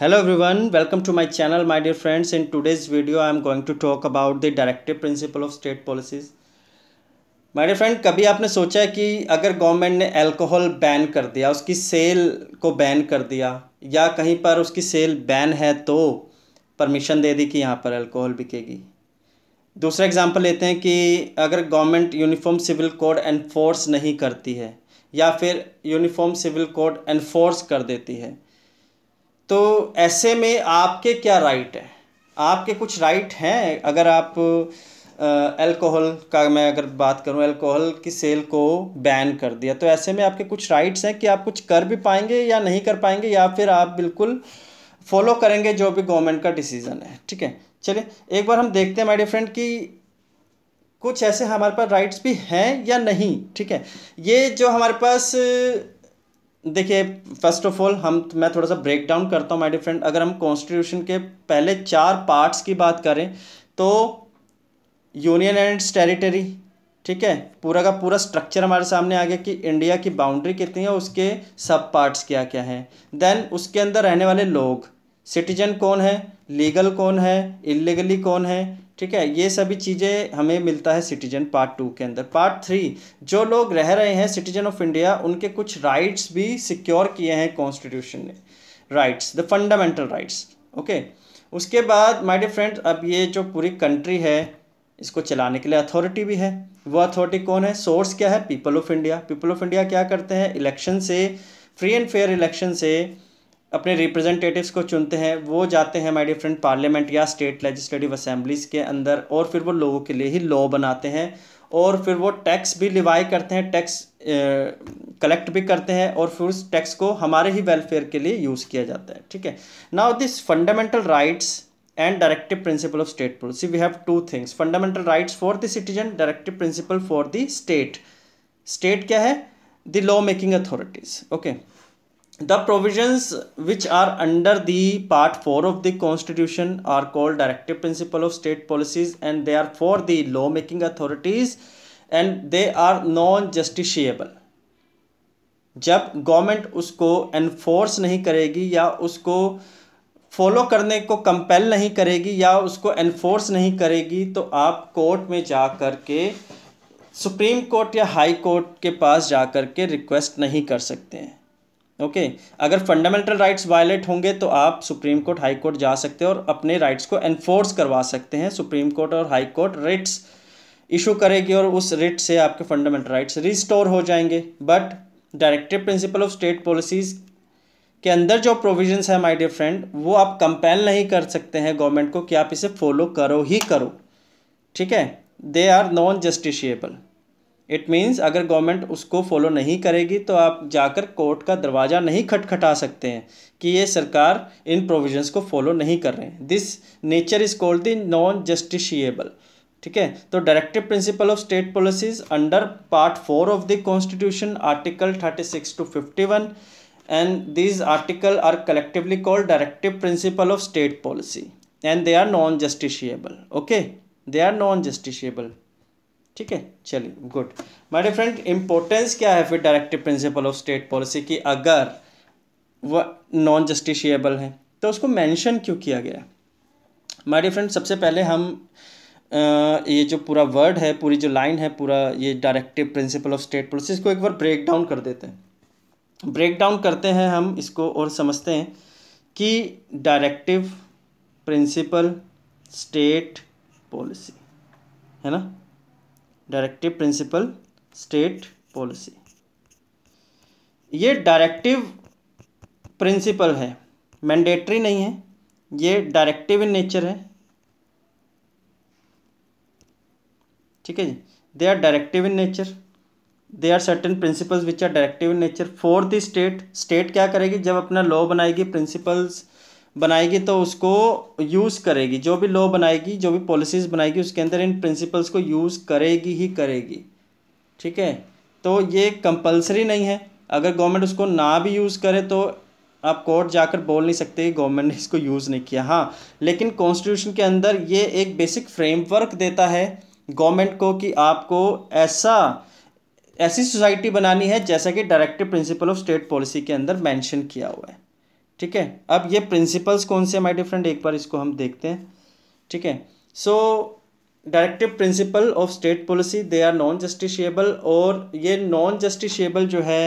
hello everyone welcome to my channel my dear friends in today's video I am going to talk about the directive principle of state policies my dear friend कभी आपने सोचा है कि अगर government ने alcohol ban कर दिया उसकी सेल को बैन कर दिया या कहीं पर उसकी सेल बैन है तो परमिशन दे दी कि यहाँ पर एल्कोहल बिकेगी दूसरा एग्जाम्पल लेते हैं कि अगर government uniform civil code enforce नहीं करती है या फिर यूनिफॉर्म सिविल कोड एनफोर्स कर देती है तो ऐसे में आपके क्या राइट है आपके कुछ राइट हैं अगर आप अल्कोहल का मैं अगर बात करूं अल्कोहल की सेल को बैन कर दिया तो ऐसे में आपके कुछ राइट्स हैं कि आप कुछ कर भी पाएंगे या नहीं कर पाएंगे या फिर आप बिल्कुल फॉलो करेंगे जो भी गवर्नमेंट का डिसीज़न है ठीक है चलिए एक बार हम देखते हैं माय डियर फ्रेंड कि कुछ ऐसे हमारे पास राइट्स भी हैं या नहीं ठीक है ये जो हमारे पास देखिए फर्स्ट ऑफ ऑल हम मैं थोड़ा सा ब्रेक डाउन करता हूँ माई डिफ्रेंड अगर हम कॉन्स्टिट्यूशन के पहले चार पार्ट्स की बात करें तो यूनियन एंड टेरिटरी ठीक है पूरा का पूरा स्ट्रक्चर हमारे सामने आ गया कि इंडिया की बाउंड्री कितनी है उसके सब पार्ट्स क्या क्या हैं देन उसके अंदर रहने वाले लोग सिटीजन कौन है लीगल कौन है इलीगली कौन है ठीक है ये सभी चीज़ें हमें मिलता है सिटीजन पार्ट टू के अंदर पार्ट थ्री जो लोग रह रहे हैं सिटीजन ऑफ इंडिया उनके कुछ राइट्स भी सिक्योर किए हैं कॉन्स्टिट्यूशन ने rights the fundamental rights okay उसके बाद माय डियर फ्रेंड अब ये जो पूरी कंट्री है इसको चलाने के लिए अथॉरिटी भी है वो अथॉरिटी कौन है सोर्स क्या है people of India people of India क्या करते हैं इलेक्शन से फ्री एंड फेयर इलेक्शन से अपने रिप्रेजेंटेटिव्स को चुनते हैं वो जाते हैं माय डिफरेंट पार्लियामेंट या स्टेट लेजिस्लेटिव असेंबलीज के अंदर और फिर वो लोगों के लिए ही लॉ बनाते हैं और फिर वो टैक्स भी लिवाई करते हैं टैक्स कलेक्ट भी करते हैं और फिर उस टैक्स को हमारे ही वेलफेयर के लिए यूज़ किया जाता है ठीक है now this fundamental rights and directive principle of state policy we have two things fundamental rights for the citizen directive principle for the state state क्या है the law making authorities okay the provisions which are under the part four of the constitution are called directive principle of state policies and they are for the law making authorities and they are non justiciable जब government उसको enforce नहीं करेगी या उसको follow करने को compel नहीं करेगी या उसको एनफोर्स नहीं करेगी तो आप कोर्ट में जा कर के सुप्रीम कोर्ट या हाई कोर्ट के पास जा कर के रिक्वेस्ट नहीं कर सकते हैं ओके okay. अगर फंडामेंटल राइट्स वायलेट होंगे तो आप सुप्रीम कोर्ट हाई कोर्ट जा सकते हैं और अपने राइट्स को एनफोर्स करवा सकते हैं सुप्रीम कोर्ट और हाई कोर्ट रिट्स इशू करेगी और उस रिट से आपके फंडामेंटल राइट्स रिस्टोर हो जाएंगे but directive principle of state policies के अंदर जो प्रोविजंस है माय डियर फ्रेंड वो आप कंपेल नहीं कर सकते हैं गवर्नमेंट को कि आप इसे फॉलो करो ही करो ठीक है they are non justiciable it means अगर गवर्नमेंट उसको फॉलो नहीं करेगी तो आप जाकर कोर्ट का दरवाज़ा नहीं खटखटा सकते हैं कि ये सरकार इन प्रोविजंस को फॉलो नहीं कर रहे हैं this nature is called the non justiciable ठीक है तो directive principle of state policies under part four of the constitution article thirty six to fifty one and these article are collectively called directive principle of state policy and they are non justiciable okay they are non justiciable ठीक है चलिए good my dear friend importance क्या है फिर directive principle of state policy की अगर वह non justiciable है तो उसको मेंशन क्यों किया गया माय डियर फ्रेंड सबसे पहले हम आ, ये जो पूरा वर्ड है पूरी जो लाइन है पूरा ये directive principle of state policy इसको एक बार ब्रेक डाउन कर देते हैं ब्रेक डाउन करते हैं हम इसको और समझते हैं कि डायरेक्टिव प्रिंसिपल स्टेट पॉलिसी है ना डायरेक्टिव प्रिंसिपल स्टेट पॉलिसी ये डायरेक्टिव प्रिंसिपल है मैंडेटरी नहीं है ये डायरेक्टिव इन नेचर है ठीक है जी they are directive in nature they are certain principles which are directive in nature for the state state क्या करेगी जब अपना लॉ बनाएगी प्रिंसिपल्स बनाएगी तो उसको यूज़ करेगी जो भी लॉ बनाएगी जो भी पॉलिसीज़ बनाएगी उसके अंदर इन प्रिंसिपल्स को यूज़ करेगी ही करेगी ठीक है तो ये कंपलसरी नहीं है अगर गवर्नमेंट उसको ना भी यूज़ करे तो आप कोर्ट जाकर बोल नहीं सकते कि गवर्नमेंट ने इसको यूज़ नहीं किया हाँ लेकिन कॉन्स्टिट्यूशन के अंदर ये एक बेसिक फ्रेमवर्क देता है गवर्नमेंट को कि आपको ऐसा ऐसी सोसाइटी बनानी है जैसा कि directive principle of state policy के अंदर मेंशन किया हुआ है ठीक है अब ये प्रिंसिपल्स कौन से माई डिफरेंट एक बार इसको हम देखते हैं ठीक है so directive principle of state policy they are non justiciable और ये नॉन जस्टिशियबल जो है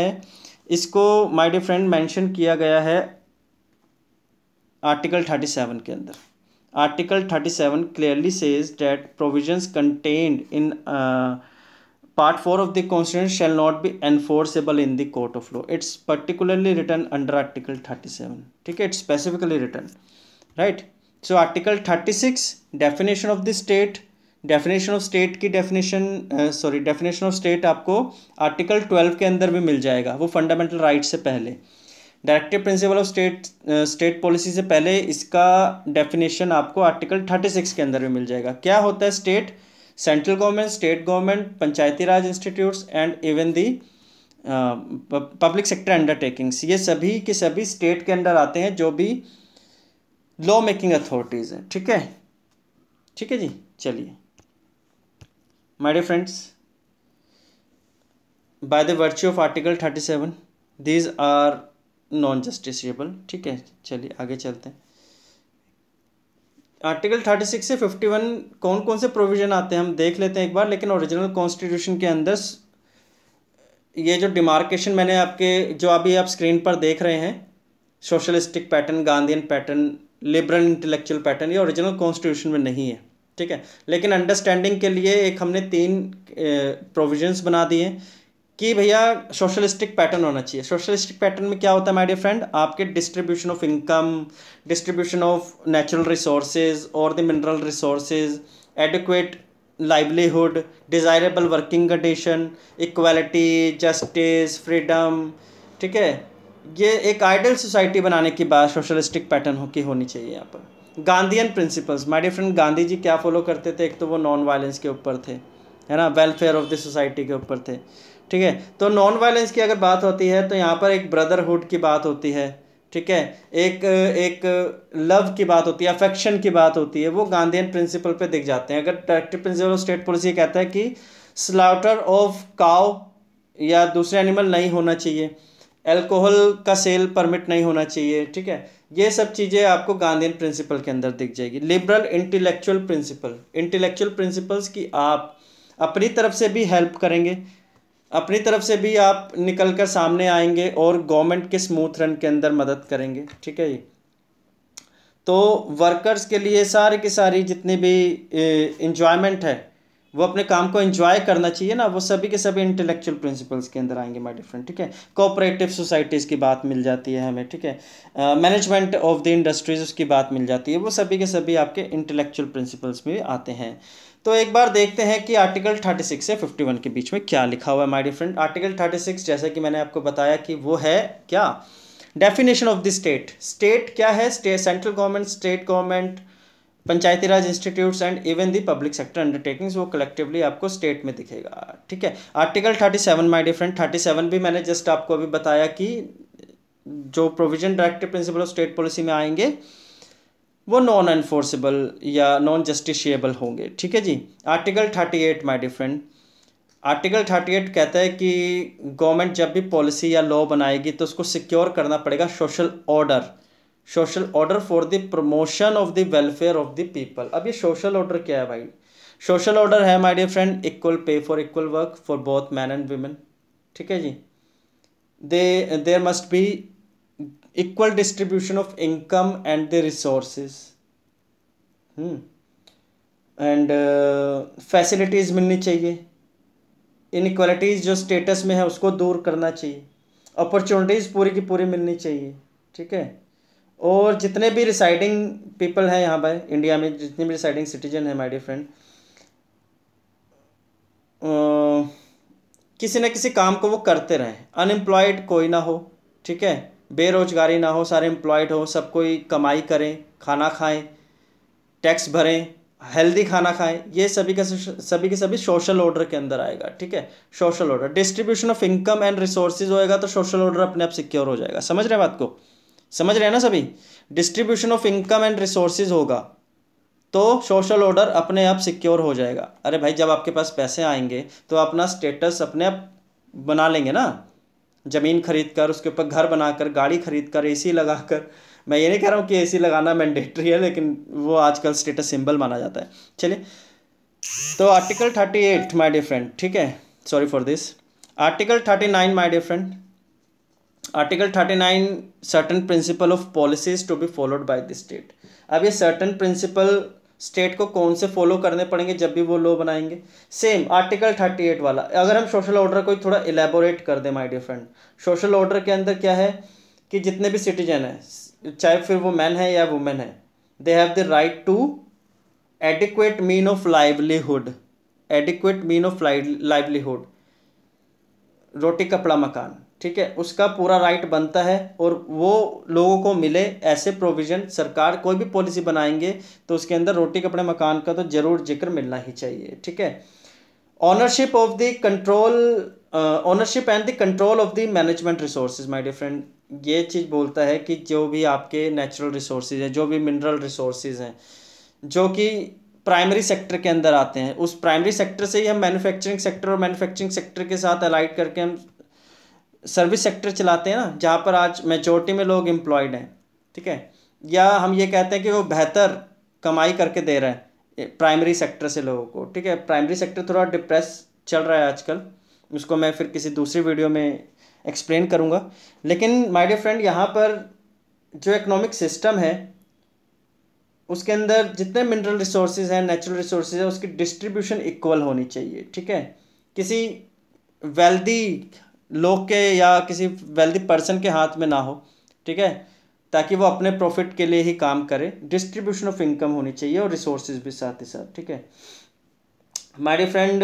इसको माय डियर फ्रेंड मेंशन किया गया है आर्टिकल थर्टी सेवन के अंदर article thirty seven clearly says that provisions contained in part 4 of the constitution shall not be enforceable in the court of law it's particularly written under article 37 okay it's specifically written right so article 36 definition of the state definition of state की definition sorry definition of state आपको article twelve के अंदर भी मिल जाएगा वो fundamental right से पहले directive principle of state state policy से पहले इसका डेफिनेशन आपको आर्टिकल थर्टी सिक्स के अंदर भी मिल जाएगा क्या होता है state central government state government panchayati Raj institute and even the public sector undertakings ये सभी के सभी स्टेट के अंडर आते हैं जो भी लॉ मेकिंग अथॉरिटीज़ हैं ठीक है ठीक है जी चलिए my dear friends by the virtue of article thirty seven these are non justiciable ठीक है चलिए आगे चलते हैं आर्टिकल थर्टी सिक्स से फिफ्टी वन कौन कौन से प्रोविज़न आते हैं हम देख लेते हैं एक बार लेकिन ओरिजिनल कॉन्स्टिट्यूशन के अंदर ये जो डिमार्केशन मैंने आपके जो अभी आप स्क्रीन पर देख रहे हैं socialistic pattern Gandhian pattern liberal intellectual pattern ये ओरिजिनल कॉन्स्टिट्यूशन में नहीं है ठीक है लेकिन अंडरस्टैंडिंग के लिए एक हमने तीन प्रोविजंस बना दिए कि भैया सोशलिस्टिक पैटर्न होना चाहिए सोशलिस्टिक पैटर्न में क्या होता है माय डियर फ्रेंड आपके distribution of income distribution of natural resources और the mineral resources adequate livelihood desirable working condition equality justice freedom ठीक है ये एक आइडल सोसाइटी बनाने की बात सोशलिस्टिक पैटर्न हो की होनी चाहिए यहाँ पर Gandhian principles my dear friend Gandhi ji क्या फॉलो करते थे एक तो वो नॉन वायलेंस के ऊपर थे है ना वेलफेयर ऑफ द सोसाइटी के ऊपर थे ठीक है तो नॉन वायलेंस की अगर बात होती है तो यहाँ पर एक ब्रदरहुड की बात होती है ठीक है एक एक लव की बात होती है अफेक्शन की बात होती है वो गांधीन प्रिंसिपल पे दिख जाते हैं अगर directive principle of state policy कहता है कि स्लाउटर ऑफ काव या दूसरे एनिमल नहीं होना चाहिए एल्कोहल का सेल परमिट नहीं होना चाहिए ठीक है ये सब चीज़ें आपको गांधीन प्रिंसिपल के अंदर दिख जाएगी liberal intellectual principle intellectual principles की आप अपनी तरफ से भी हेल्प करेंगे अपनी तरफ से भी आप निकल कर सामने आएंगे और गवर्नमेंट के स्मूथ रन के अंदर मदद करेंगे ठीक है जी तो वर्कर्स के लिए सारे की सारी जितनी भी इंजॉयमेंट है वो अपने काम को एंजॉय करना चाहिए ना वो सभी के सभी इंटेलेक्चुअल प्रिंसिपल्स के अंदर आएंगे माई डिफरेंट ठीक है कोऑपरेटिव सोसाइटीज़ की बात मिल जाती है हमें ठीक है मैनेजमेंट ऑफ द इंडस्ट्रीज़ उसकी बात मिल जाती है वो सभी के सभी आपके इंटेलेक्चुअल प्रिंसिपल्स में आते हैं तो एक बार देखते हैं कि आर्टिकल थर्टी सिक्स से फिफ्टी वन के बीच में क्या लिखा हुआ है my dear friend article thirty six जैसा कि मैंने आपको बताया कि वो है क्या definition of the state state क्या है state central government state government panchayati raj institutes and even the public sector undertakings वो कलेक्टिवली आपको स्टेट में दिखेगा ठीक है article thirty seven my dear friend thirty seven भी मैंने जस्ट आपको अभी बताया कि जो provision directive principle of state policy में आएंगे वो नॉन एनफोर्सेबल या नॉन जस्टिशियबल होंगे ठीक है जी article thirty eight my dear friend article thirty eight कहता है कि गवर्नमेंट जब भी पॉलिसी या लॉ बनाएगी तो उसको सिक्योर करना पड़ेगा social order social order for the promotion of the welfare of the people अब ये सोशल ऑर्डर क्या है भाई सोशल ऑर्डर है my dear friend equal pay for equal work for both man and women ठीक है जी they there must be equal distribution of income and the resource and facilities मिलनी चाहिए इनक्वालिटीज़ जो स्टेटस में है उसको दूर करना चाहिए अपॉर्चुनिटीज़ पूरी की पूरी मिलनी चाहिए ठीक है और जितने भी रिसाइडिंग पीपल हैं यहाँ पर इंडिया में जितने भी रिसाइडिंग सिटीजन हैं माय डियर फ्रेंड किसी न किसी काम को वो करते रहें अनएम्प्लॉयड कोई ना हो ठीक है बेरोजगारी ना हो सारे एम्प्लॉयड हो सब कोई कमाई करें खाना खाएं टैक्स भरें हेल्दी खाना खाएं ये सभी का सभी के सभी सोशल ऑर्डर के अंदर आएगा ठीक है social order distribution of income and resources होएगा तो सोशल ऑर्डर अपने आप सिक्योर हो जाएगा समझ रहे हैं बात को समझ रहे हैं ना सभी distribution of income and resources होगा तो सोशल ऑर्डर अपने आप सिक्योर हो जाएगा अरे भाई जब आपके पास पैसे आएंगे तो अपना स्टेटस अपने आप बना लेंगे ना ज़मीन खरीद कर उसके ऊपर घर बनाकर गाड़ी खरीद कर ए सी लगा कर मैं ये नहीं कह रहा हूँ कि ए सी लगाना मैंडेटरी है लेकिन वो आजकल स्टेटस सिंबल माना जाता है चलिए तो article thirty eight my dear friend ठीक है sorry for this article thirty nine my dear friend article thirty nine certain principle of policies to be followed by the state अब ये सर्टन प्रिंसिपल स्टेट को कौन से फॉलो करने पड़ेंगे जब भी वो लॉ बनाएंगे सेम आर्टिकल थर्टी एट वाला अगर हम सोशल ऑर्डर को थोड़ा इलेबोरेट कर दें my dear friend social order के अंदर क्या है कि जितने भी सिटीजन हैं चाहे फिर वो मैन है या वुमेन है they have the right to adequate mean of livelihood adequate mean of livelihood रोटी कपड़ा मकान ठीक है उसका पूरा राइट बनता है और वो लोगों को मिले ऐसे प्रोविज़न सरकार कोई भी पॉलिसी बनाएंगे तो उसके अंदर रोटी कपड़े मकान का तो ज़रूर जिक्र मिलना ही चाहिए ठीक है ownership of the control ownership and the control of the management resource my dear friend ये चीज़ बोलता है कि जो भी आपके नेचुरल रिसोर्स हैं जो भी मिनरल रिसोर्स हैं जो कि प्राइमरी सेक्टर के अंदर आते हैं उस प्राइमरी सेक्टर से ही हम मैन्युफैक्चरिंग सेक्टर और मैन्युफैक्चरिंग सेक्टर के साथ अलाइड करके हम सर्विस सेक्टर चलाते हैं ना जहाँ पर आज मेजोरिटी में लोग एम्प्लॉयड हैं ठीक है या हम ये कहते हैं कि वो बेहतर कमाई करके दे रहे हैं प्राइमरी सेक्टर से लोगों को ठीक है प्राइमरी सेक्टर थोड़ा डिप्रेस चल रहा है आजकल उसको मैं फिर किसी दूसरी वीडियो में एक्सप्लेन करूँगा लेकिन माय डियर फ्रेंड यहाँ पर जो इकोनॉमिक सिस्टम है उसके अंदर जितने मिनरल रिसोर्सेज हैं नेचुरल रिसोर्सेज हैं उसकी डिस्ट्रीब्यूशन इक्वल होनी चाहिए ठीक है किसी वेल्दी लोग के या किसी वेल्दी पर्सन के हाथ में ना हो ठीक है ताकि वो अपने प्रॉफिट के लिए ही काम करे डिस्ट्रीब्यूशन ऑफ इनकम होनी चाहिए और रिसोर्सेज भी साथ ही साथ ठीक है हमारी फ्रेंड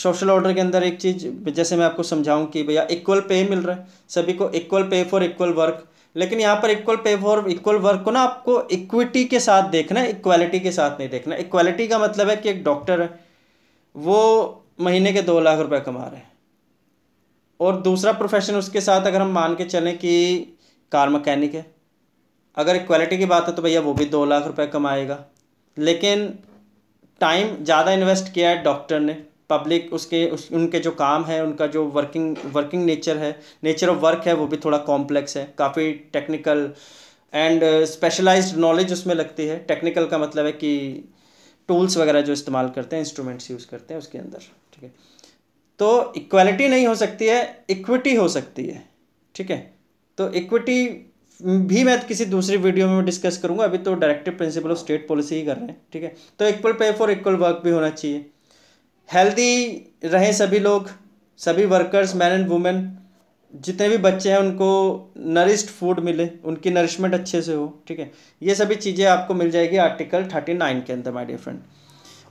सोशल ऑर्डर के अंदर एक चीज़ जैसे मैं आपको समझाऊं कि भैया इक्वल पे मिल रहा है सभी को equal pay for equal work लेकिन यहाँ पर equal pay for equal work को ना आपको इक्विटी के साथ देखना है इक्वालिटी के साथ नहीं देखना इक्वालिटी का मतलब है कि एक डॉक्टर है वो महीने के दो लाख रुपए कमा रहे हैं और दूसरा प्रोफेशन उसके साथ अगर हम मान के चलें कि कार मकैनिक है अगर इक्वालिटी की बात है तो भैया वो भी दो लाख रुपए कमाएगा लेकिन टाइम ज़्यादा इन्वेस्ट किया है डॉक्टर ने पब्लिक उसके उस उनके जो काम है उनका जो वर्किंग वर्किंग नेचर है नेचर ऑफ वर्क है वो भी थोड़ा कॉम्प्लेक्स है काफ़ी टेक्निकल एंड स्पेशलाइज्ड नॉलेज उसमें लगती है टेक्निकल का मतलब है कि टूल्स वगैरह जो इस्तेमाल करते हैं इंस्ट्रूमेंट्स यूज़ करते हैं उसके अंदर ठीक है तो इक्वालिटी नहीं हो सकती है इक्विटी हो सकती है ठीक है तो इक्विटी भी मैं किसी दूसरी वीडियो में डिस्कस करूंगा अभी तो directive principle of state policy ही कर रहे हैं ठीक है तो equal pay for equal work भी होना चाहिए हेल्दी रहें सभी लोग सभी वर्कर्स मैन एंड वुमेन जितने भी बच्चे हैं उनको नरिश्ड फूड मिले उनकी नरिशमेंट अच्छे से हो ठीक है ये सभी चीज़ें आपको मिल जाएगी आर्टिकल थर्टी नाइन के अंदर my dear friend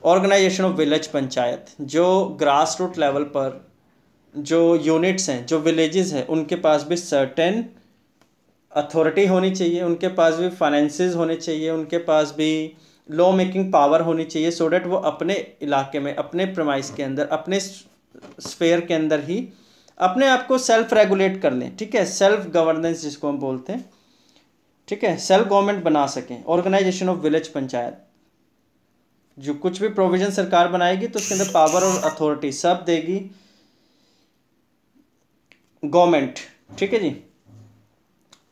organisation of village panchayat जो ग्रास रूट लेवल पर जो यूनिट्स हैं जो विलेजेस हैं उनके पास भी सर्टेन अथॉरिटी होनी चाहिए उनके पास भी फाइनेंसेस होने चाहिए उनके पास भी लॉ मेकिंग पावर होनी चाहिए सो डैट वो अपने इलाके में अपने प्रमाइस के अंदर अपने स्फेयर के अंदर ही अपने आप को सेल्फ रेगुलेट कर लें ठीक है सेल्फ गवर्नेंस जिसको हम बोलते हैं ठीक है सेल्फ गवर्नमेंट बना सकें ऑर्गेनाइजेशन ऑफ विलेज पंचायत जो कुछ भी प्रोविज़न सरकार बनाएगी तो उसके अंदर पावर और अथॉरिटी सब देगी गवर्नमेंट ठीक है जी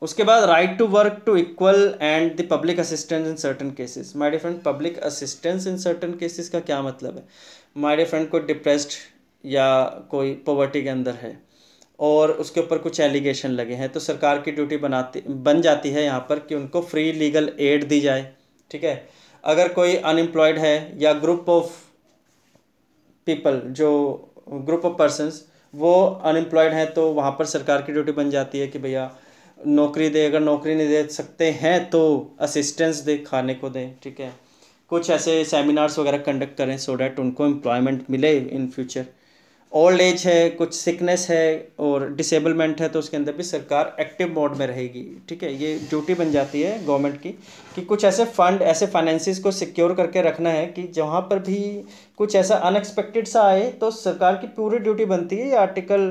उसके बाद right to work to equal and the public assistance in certain cases my dear friend public assistance in certain cases का क्या मतलब है माय डियर फ्रेंड को डिप्रेस्ड या कोई पॉवर्टी के अंदर है और उसके ऊपर कुछ एलिगेशन लगे हैं तो सरकार की ड्यूटी बनाती बन जाती है यहाँ पर कि उनको फ्री लीगल एड दी जाए ठीक है अगर कोई अनएम्प्लॉयड है या ग्रुप ऑफ पीपल जो ग्रुप ऑफ पर्सनस वो अनएम्प्लॉयड हैं तो वहाँ पर सरकार की ड्यूटी बन जाती है कि भैया नौकरी दे अगर नौकरी नहीं दे सकते हैं तो असिस्टेंस दे खाने को दें ठीक है कुछ ऐसे सेमिनार्स वगैरह कंडक्ट करें सो डैट उनको एम्प्लॉयमेंट मिले इन फ्यूचर ओल्ड एज है कुछ सिकनेस है और डिसेबलमेंट है तो उसके अंदर भी सरकार एक्टिव मोड में रहेगी ठीक है ये ड्यूटी बन जाती है गवर्नमेंट की कि कुछ ऐसे फंड ऐसे फाइनेंसिस को सिक्योर करके रखना है कि जहाँ पर भी कुछ ऐसा अनएक्सपेक्टेड सा आए तो सरकार की पूरी ड्यूटी बनती है ये आर्टिकल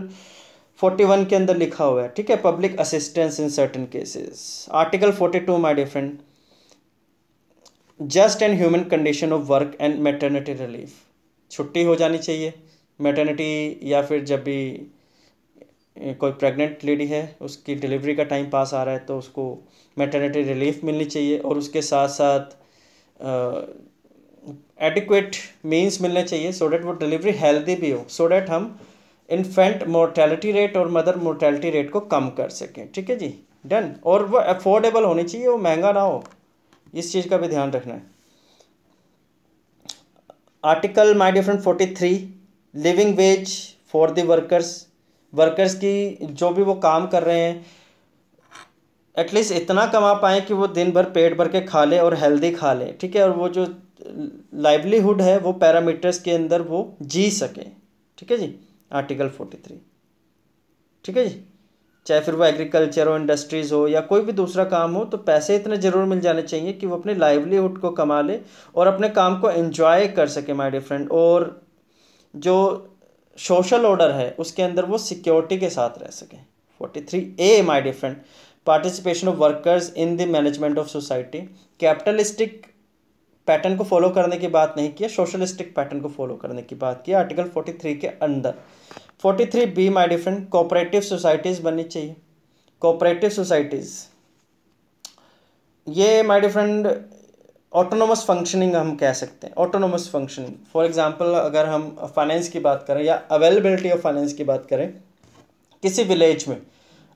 फोर्टी वन के अंदर लिखा हुआ है ठीक है public assistance in certain cases article forty two my dear friend just and human condition of work and maternity relief छुट्टी हो जानी चाहिए मेटर्निटी या फिर जब भी कोई प्रेग्नेंट लेडी है उसकी डिलीवरी का टाइम पास आ रहा है तो उसको मेटर्निटी रिलीफ मिलनी चाहिए और उसके साथ साथ एडिक्वेट मीन्स मिलने चाहिए सो डैट वो डिलीवरी हेल्दी भी हो सो डैट हम इन्फेंट मोर्टेलिटी रेट और मदर मोर्टेलिटी रेट को कम कर सकें ठीक है जी डन और वो अफोर्डेबल होनी चाहिए वो महंगा ना हो इस चीज़ का भी ध्यान रखना है article my dear friend forty three living wage for the workers workers की जो भी वो काम कर रहे हैं एटलीस्ट इतना कमा पाएँ कि वो दिन भर पेट भर के खा लें और हेल्दी खा लें ठीक है और वो जो लाइवलीहुड है वो पैरामीटर्स के अंदर वो जी सके ठीक है जी आर्टिकल फोर्टी थ्री ठीक है जी चाहे फिर वो एग्रीकल्चर हो इंडस्ट्रीज़ हो या कोई भी दूसरा काम हो तो पैसे इतने ज़रूर मिल जाने चाहिए कि वो अपने लाइवलीहुड को कमा ले और अपने काम को एंजॉय कर सके माय डियर फ्रेंड और जो सोशल ऑर्डर है उसके अंदर वो सिक्योरिटी के साथ रह सकें forty three A my dear friend participation of workers in the management of society capitalistic pattern को फॉलो करने की बात नहीं किया सोशलिस्टिक पैटर्न को फॉलो करने की बात की आर्टिकल फोर्टी थ्री के अंदर forty three B my dear friend cooperative societies बननी चाहिए कोऑपरेटिव सोसाइटीज़ ये माई डिफरेंट ऑटोनोमस फंक्शनिंग हम कह सकते हैं ऑटोनोमस फंक्शनिंग फॉर एग्जांपल अगर हम फाइनेंस की बात करें या अवेलेबिलिटी ऑफ फाइनेंस की बात करें किसी विलेज में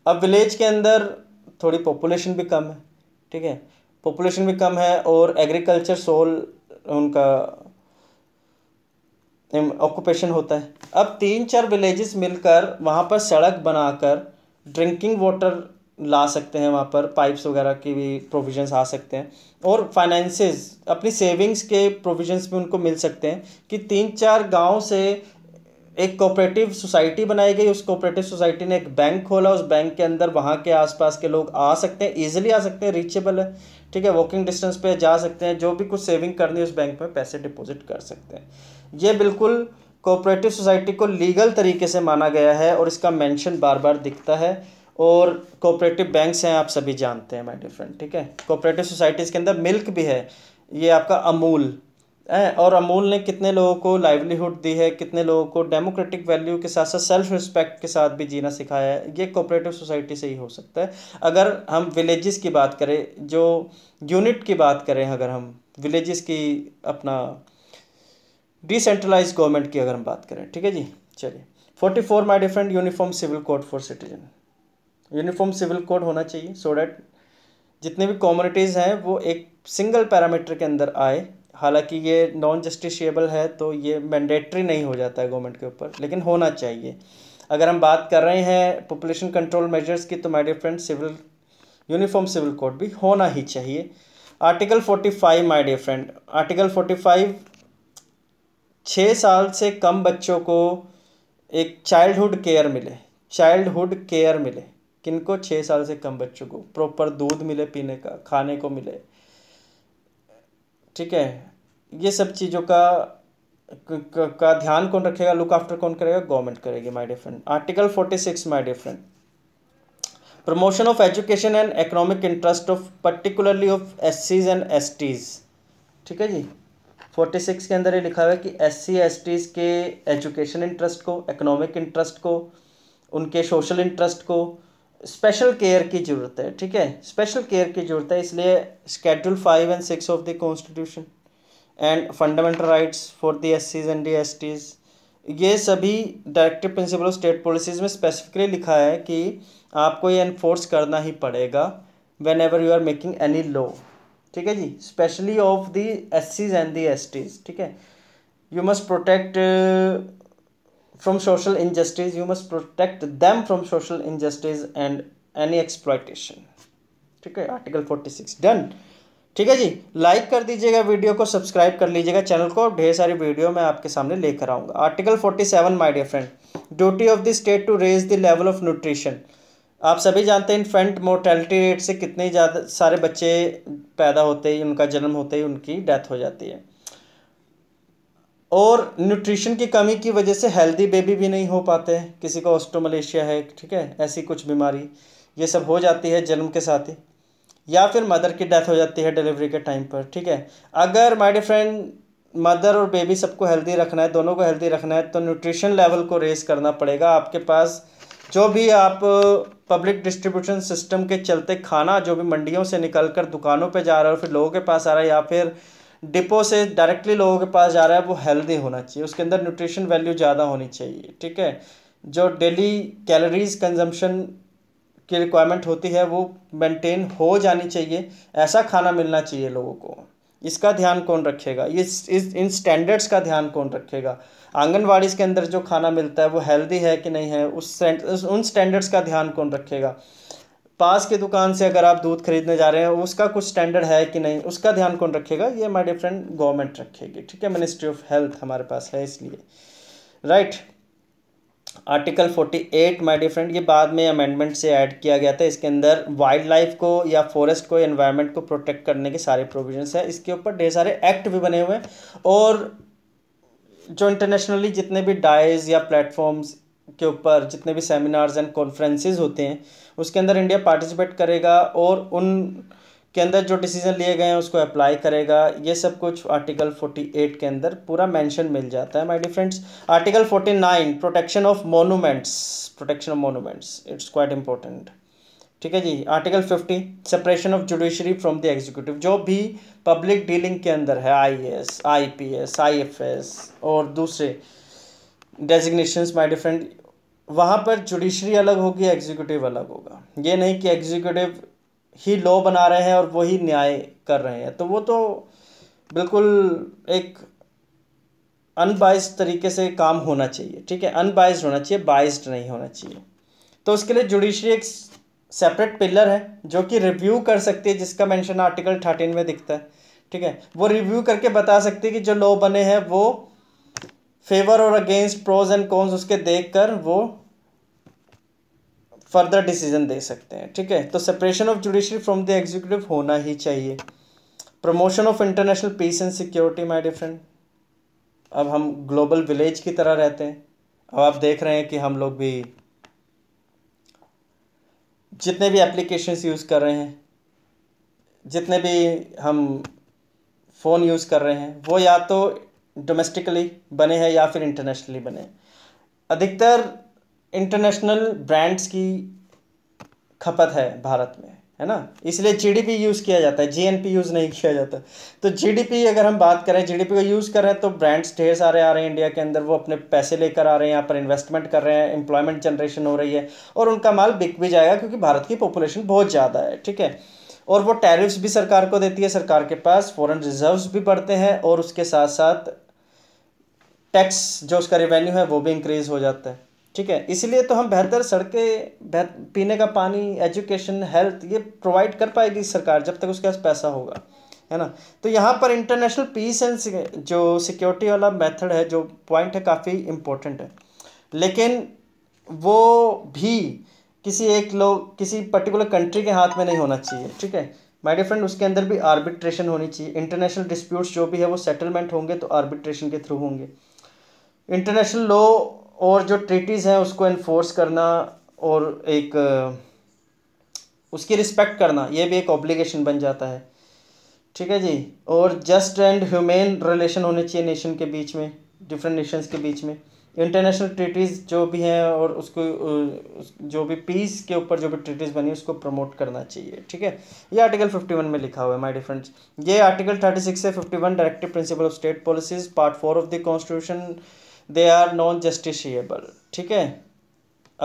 अब विलेज के अंदर थोड़ी पॉपुलेशन भी कम है ठीक है पॉपुलेशन भी कम है और एग्रीकल्चर सोल उनका ऑक्यूपेशन होता है अब तीन चार विलेजेस मिलकर वहाँ पर सड़क बनाकर ड्रिंकिंग वाटर ला सकते हैं वहाँ पर पाइप्स वगैरह की भी प्रोविजंस आ सकते हैं और फाइनेंसेस अपनी सेविंग्स के प्रोविजंस भी उनको मिल सकते हैं कि तीन चार गांव से एक कोऑपरेटिव सोसाइटी बनाई गई उस कोऑपरेटिव सोसाइटी ने एक बैंक खोला उस बैंक के अंदर वहाँ के आसपास के लोग आ सकते हैं ईजिली आ सकते हैं रीचेबल है ठीक है वॉकिंग डिस्टेंस पे जा सकते हैं जो भी कुछ सेविंग करनी है उस बैंक में पैसे डिपॉजिट कर सकते हैं ये बिल्कुल कोऑपरेटिव सोसाइटी को लीगल तरीके से माना गया है और इसका मेंशन बार बार दिखता है और कोऑपरेटिव बैंक्स हैं आप सभी जानते हैं माय डिफरेंट ठीक है कोऑपरेटिव सोसाइटीज़ के अंदर मिल्क भी है ये आपका अमूल है और अमूल ने कितने लोगों को लाइवलीहुड दी है कितने लोगों को डेमोक्रेटिक वैल्यू के साथ साथ सेल्फ रिस्पेक्ट के साथ भी जीना सिखाया है ये कोऑपरेटिव सोसाइटी से ही हो सकता है अगर हम विलेजेस की बात करें जो यूनिट की बात करें अगर हम विलेजेस की अपना डिसेंट्रलाइज गवर्नमेंट की अगर हम बात करें ठीक है जी चलिए forty four my dear friend uniform civil code for citizen uniform civil code होना चाहिए सो so डैट जितने भी कॉम्युनिटीज़ हैं वो एक सिंगल पैरामीटर के अंदर आए हालांकि ये नॉन जस्टिशिएबल है तो ये मैंडेटरी नहीं हो जाता है गवर्नमेंट के ऊपर लेकिन होना चाहिए अगर हम बात कर रहे हैं पॉपुलेशन कंट्रोल मेजर्स की तो my dear friend civil uniform civil code भी होना ही चाहिए article forty five my dear friend article forty five छः साल से कम बच्चों को एक चाइल्डहुड केयर मिले चाइल्डहुड केयर मिले किनको छः साल से कम बच्चों को प्रॉपर दूध मिले पीने का खाने को मिले ठीक है ये सब चीज़ों का का ध्यान कौन रखेगा लुक आफ्टर कौन करेगा गवर्नमेंट करेगी my dear friend article forty six my dear friend promotion of education and economic interest of particularly of S Cs and S Ts ठीक है जी फोर्टी सिक्स के अंदर ये लिखा हुआ है कि एस सी एस टीज के एजुकेशन इंटरेस्ट को इकोनॉमिक इंटरेस्ट को उनके सोशल इंटरेस्ट को स्पेशल केयर की ज़रूरत है ठीक है स्पेशल केयर की ज़रूरत है इसलिए schedule five and six of the constitution and fundamental rights for the S Cs and the S Ts ये सभी directive principle of state policies में स्पेसिफिकली लिखा है कि आपको ये इन्फोर्स करना ही पड़ेगा whenever you are making any law ठीक है जी specially of the S Cs and the S Ts ठीक है you must protect from social injustice you must protect them from social injustice and any exploitation ठीक है article forty six done ठीक है जी like कर दीजिएगा वीडियो को subscribe कर लीजिएगा चैनल को ढेर सारी वीडियो मैं आपके सामने लेकर आऊँगा article forty seven my dear friend duty of the state to raise the level of nutrition आप सभी जानते हैं इन्फेंट मोर्टेलिटी रेट से कितने ज़्यादा सारे बच्चे पैदा होते ही उनका जन्म होते ही उनकी डेथ हो जाती है और न्यूट्रिशन की कमी की वजह से हेल्दी बेबी भी नहीं हो पाते हैं किसी को ऑस्टोमलेशिया है ठीक है ऐसी कुछ बीमारी ये सब हो जाती है जन्म के साथ ही या फिर मदर की डेथ हो जाती है डिलीवरी के टाइम पर ठीक है अगर माय डियर फ्रेंड मदर और बेबी सबको हेल्दी रखना है दोनों को हेल्दी रखना है तो न्यूट्रिशन लेवल को रेस करना पड़ेगा आपके पास जो भी आप पब्लिक डिस्ट्रीब्यूशन सिस्टम के चलते खाना जो भी मंडियों से निकल कर दुकानों पर जा रहा है फिर लोगों के पास आ रहा है या फिर डिपो से डायरेक्टली लोगों के पास जा रहा है वो हेल्दी होना चाहिए उसके अंदर न्यूट्रिशन वैल्यू ज़्यादा होनी चाहिए ठीक है जो डेली कैलोरीज कंजम्पशन की रिक्वायरमेंट होती है वो मेंटेन हो जानी चाहिए ऐसा खाना मिलना चाहिए लोगों को इसका ध्यान कौन रखेगा ये इस इन स्टैंडर्ड्स का ध्यान कौन रखेगा आंगनबाड़ी के अंदर जो खाना मिलता है वो हेल्दी है कि नहीं है उस उन स्टैंडर्ड्स का ध्यान कौन रखेगा पास की दुकान से अगर आप दूध खरीदने जा रहे हैं उसका कुछ स्टैंडर्ड है कि नहीं उसका ध्यान कौन रखेगा ये माय डियर फ्रेंड गवर्नमेंट रखेगी ठीक है मिनिस्ट्री ऑफ हेल्थ हमारे पास है इसलिए right article forty eight dear friend ये बाद में अमेंडमेंट से ऐड किया गया था इसके अंदर वाइल्ड लाइफ को या फॉरेस्ट को एनवायरमेंट को प्रोटेक्ट करने के सारे प्रोविजंस हैं इसके ऊपर ढेर सारे एक्ट भी बने हुए हैं और जो इंटरनेशनली जितने भी डाइज या प्लेटफॉर्म्स के ऊपर जितने भी सेमिनार्स एंड कॉन्फ्रेंसेज होते हैं उसके अंदर इंडिया पार्टिसिपेट करेगा और उन के अंदर जो डिसीज़न लिए गए हैं उसको अप्लाई करेगा ये सब कुछ आर्टिकल 48 के अंदर पूरा मेंशन मिल जाता है my dear friends article 49 protection of monuments protection of monuments it's quite important ठीक है जी article 50 separation of judiciary from the executive जो भी पब्लिक डीलिंग के अंदर है आई एफ एस और दूसरे डेजिग्नेशन माई डिफरेंट वहाँ पर जुडिशरी अलग होगी एग्जीक्यूटिव अलग होगा ये नहीं कि एग्जीक्यूटिव ही लॉ बना रहे हैं और वही न्याय कर रहे हैं तो वो तो बिल्कुल एक अनबाइज तरीके से काम होना चाहिए ठीक है अनबाइस्ड होना चाहिए बाइस्ड नहीं होना चाहिए तो उसके लिए जुडिशरी एक सेपरेट पिलर है जो कि रिव्यू कर सकती है जिसका मेंशन आर्टिकल थर्टीन में दिखता है ठीक है वो रिव्यू करके बता सकती है कि जो लॉ बने हैं वो फेवर और अगेंस्ट प्रोज एंड कॉन्स उसके देख कर वो फर्दर डिसीजन दे सकते हैं ठीक है तो separation of judiciary from the executive होना ही चाहिए promotion of international peace and security my different अब हम ग्लोबल विलेज की तरह रहते हैं अब आप देख रहे हैं कि हम लोग भी जितने भी एप्लीकेशन यूज़ कर रहे हैं जितने भी हम फ़ोन यूज़ कर रहे हैं वो या तो डोमेस्टिकली बने हैं या फिर इंटरनेशनली बने अधिकतर इंटरनेशनल ब्रांड्स की खपत है भारत में है ना इसलिए जीडीपी यूज़ किया जाता है जीएनपी यूज़ नहीं किया जाता तो जीडीपी अगर हम बात करें जीडीपी को यूज़ कर रहे हैं तो ब्रांड्स ढेर सारे आ रहे हैं इंडिया के अंदर वो अपने पैसे लेकर आ रहे हैं यहाँ पर इन्वेस्टमेंट कर रहे हैं एम्प्लॉयमेंट जनरेशन हो रही है और उनका माल बिक भी जाएगा क्योंकि भारत की पॉपुलेशन बहुत ज़्यादा है ठीक है और वो टैरिफ्स भी सरकार को देती है सरकार के पास फॉरन रिजर्व्स भी बढ़ते हैं और उसके साथ साथ टैक्स जो उसका रिवेन्यू है वो भी इंक्रीज़ हो जाता है ठीक है इसलिए तो हम बेहतर सड़कें पीने का पानी एजुकेशन हेल्थ ये प्रोवाइड कर पाएगी सरकार जब तक उसके पास पैसा होगा है ना तो यहाँ पर इंटरनेशनल पीस एंड जो सिक्योरिटी वाला मेथड है जो पॉइंट है काफ़ी इम्पोर्टेंट है लेकिन वो भी किसी एक लोग किसी पर्टिकुलर कंट्री के हाथ में नहीं होना चाहिए ठीक है माय डियर फ्रेंड उसके अंदर भी आर्बिट्रेशन होनी चाहिए इंटरनेशनल डिस्प्यूट्स जो भी है वो सेटलमेंट होंगे तो आर्बिट्रेशन के थ्रू होंगे इंटरनेशनल लॉ और जो ट्रीटीज़ हैं उसको इन्फोर्स करना और एक उसकी रिस्पेक्ट करना ये भी एक ऑब्लिगेशन बन जाता है ठीक है जी और जस्ट एंड ह्यूमेन रिलेशन होने चाहिए नेशन के बीच में डिफरेंट नेशंस के बीच में इंटरनेशनल ट्रीटीज़ जो भी हैं और उसको जो भी पीस के ऊपर जो भी ट्रीटीज़ बनी उसको प्रमोट करना चाहिए ठीक है ये आर्टिकल फिफ्टी वन में लिखा हुआ है माय डिफरेंस ये आर्टिकल थर्टी सिक्स है fifty one directive principle of state policies part four of the constitution they are non justiciable ठीक है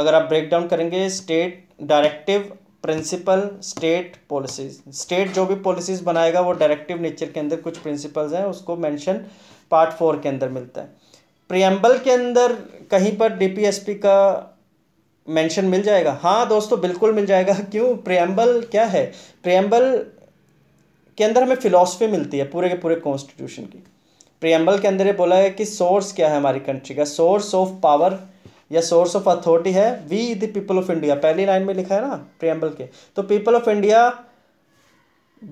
अगर आप ब्रेक डाउन करेंगे state directive principle state policies state जो भी पॉलिसीज बनाएगा वो डायरेक्टिव नेचर के अंदर कुछ प्रिंसिपल्स हैं उसको मेंशन पार्ट फोर के अंदर मिलता है प्रियम्बल के अंदर कहीं पर डीपीएसपी का मेंशन मिल जाएगा हाँ दोस्तों बिल्कुल मिल जाएगा क्यों प्रियम्बल क्या है प्रियम्बल के अंदर हमें फ़िलासफ़ी मिलती है पूरे के पूरे कॉन्स्टिट्यूशन की प्रियम्बल के अंदर ये बोला है कि सोर्स क्या है हमारी कंट्री का सोर्स ऑफ पावर या सोर्स ऑफ अथॉरिटी है we the people of India पहली लाइन में लिखा है ना प्रियम्बल के तो people of India